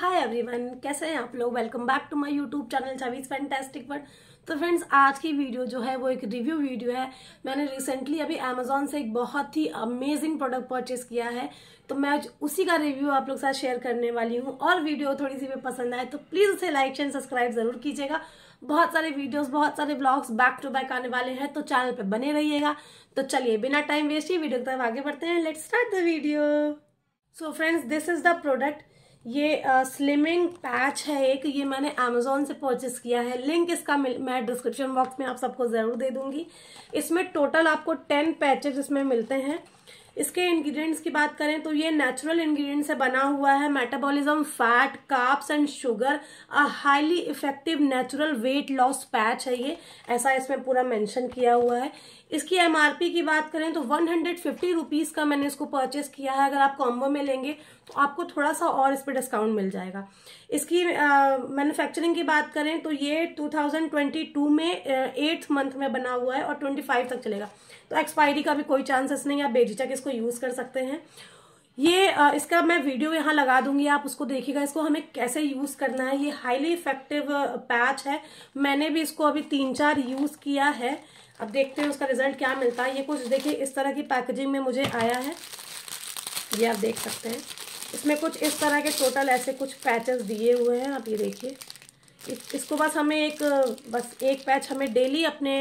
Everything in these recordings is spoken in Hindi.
हाय एवरीवन कैसे हैं आप लोग welcome back to my YouTube channel Chhavi's fantastic world तो फ्रेंड्स आज की वीडियो जो है वो एक रिव्यू वीडियो है मैंने रिसेंटली अभी अमेजोन से एक बहुत ही अमेजिंग प्रोडक्ट परचेस किया है तो मैं उसी का रिव्यू आप लोग साथ शेयर करने वाली हूँ और वीडियो थोड़ी सी भी पसंद आए तो प्लीज़ उसे लाइक एंड सब्सक्राइब ज़रूर कीजिएगा बहुत सारे वीडियोस बहुत सारे ब्लॉग्स बैक टू बैक आने वाले हैं तो चैनल पर बने रहिएगा तो चलिए बिना टाइम वेस्ट ही वीडियो की तरफ आगे बढ़ते हैं let start the video so friends this is the product ये स्लिमिंग पैच है एक ये मैंने अमेजोन से परचेस किया है लिंक इसका मैं डिस्क्रिप्शन बॉक्स में आप सबको ज़रूर दे दूंगी इसमें टोटल आपको टेन पैचेज इसमें मिलते हैं इसके इंग्रेडिएंट्स की बात करें तो ये नेचुरल इंग्रेडिएंट से बना हुआ है मेटाबॉलिज्म फैट काप्स and sugar a highly effective natural weight loss patch है ये ऐसा इसमें पूरा मेंशन किया हुआ है इसकी एमआरपी की बात करें तो वन हंड्रेड फिफ्टी रुपीज़ का मैंने इसको परचेस किया है अगर आप कॉम्बो में लेंगे तो आपको थोड़ा सा और इस पर डिस्काउंट मिल जाएगा इसकी मैन्युफैक्चरिंग की बात करें तो ये 2022 में एट्थ मंथ में बना हुआ है और 25 तक चलेगा तो एक्सपायरी का भी कोई चांसेस नहीं आप बेझिझक इसको इसको यूज कर सकते हैं ये इसका मैं वीडियो यहाँ लगा दूंगी आप उसको देखिएगा इसको हमें कैसे यूज करना है ये हाईली इफेक्टिव पैच है मैंने भी इसको अभी तीन चार यूज किया है अब देखते हैं उसका रिजल्ट क्या मिलता है ये कुछ देखिए इस तरह की पैकेजिंग में मुझे आया है ये आप देख सकते हैं इसमें कुछ इस तरह के टोटल ऐसे कुछ पैचेस दिए हुए हैं आप ये देखिए इसको बस हमें एक बस एक पैच हमें डेली अपने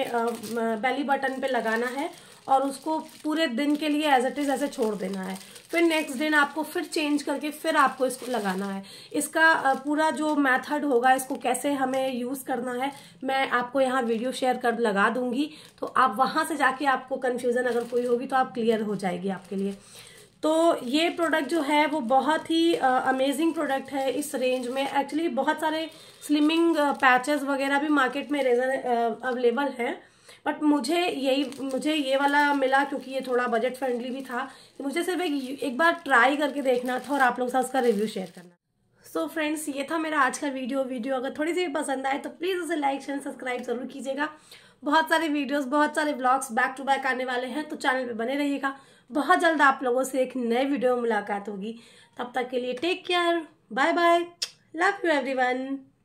बेली बटन पे लगाना है और उसको पूरे दिन के लिए एज इट इज़ ऐसे छोड़ देना है फिर नेक्स्ट दिन आपको फिर चेंज करके फिर आपको इसको लगाना है इसका पूरा जो मेथड होगा इसको कैसे हमें यूज़ करना है मैं आपको यहाँ वीडियो शेयर कर लगा दूंगी तो आप वहाँ से जाके आपको कन्फ्यूज़न अगर कोई होगी तो आप क्लियर हो जाएगी आपके लिए तो ये प्रोडक्ट जो है वो बहुत ही अमेजिंग प्रोडक्ट है इस रेंज में एक्चुअली बहुत सारे स्लिमिंग पैचेस वगैरह भी मार्केट में अवेलेबल हैं बट मुझे यही मुझे ये वाला मिला क्योंकि ये थोड़ा बजट फ्रेंडली भी था मुझे सिर्फ एक एक बार ट्राई करके देखना था और आप लोग साथ उसका रिव्यू शेयर करना सो so फ्रेंड्स ये था मेरा आज का वीडियो वीडियो अगर थोड़ी सी भी पसंद आए तो प्लीज़ उसे लाइक शेयर सब्सक्राइब जरूर कीजिएगा बहुत सारे वीडियोस बहुत सारे ब्लॉग्स बैक टू बैक आने वाले हैं तो चैनल पे बने रहिएगा बहुत जल्द आप लोगों से एक नए वीडियो में मुलाकात होगी तब तक के लिए take care bye bye love you every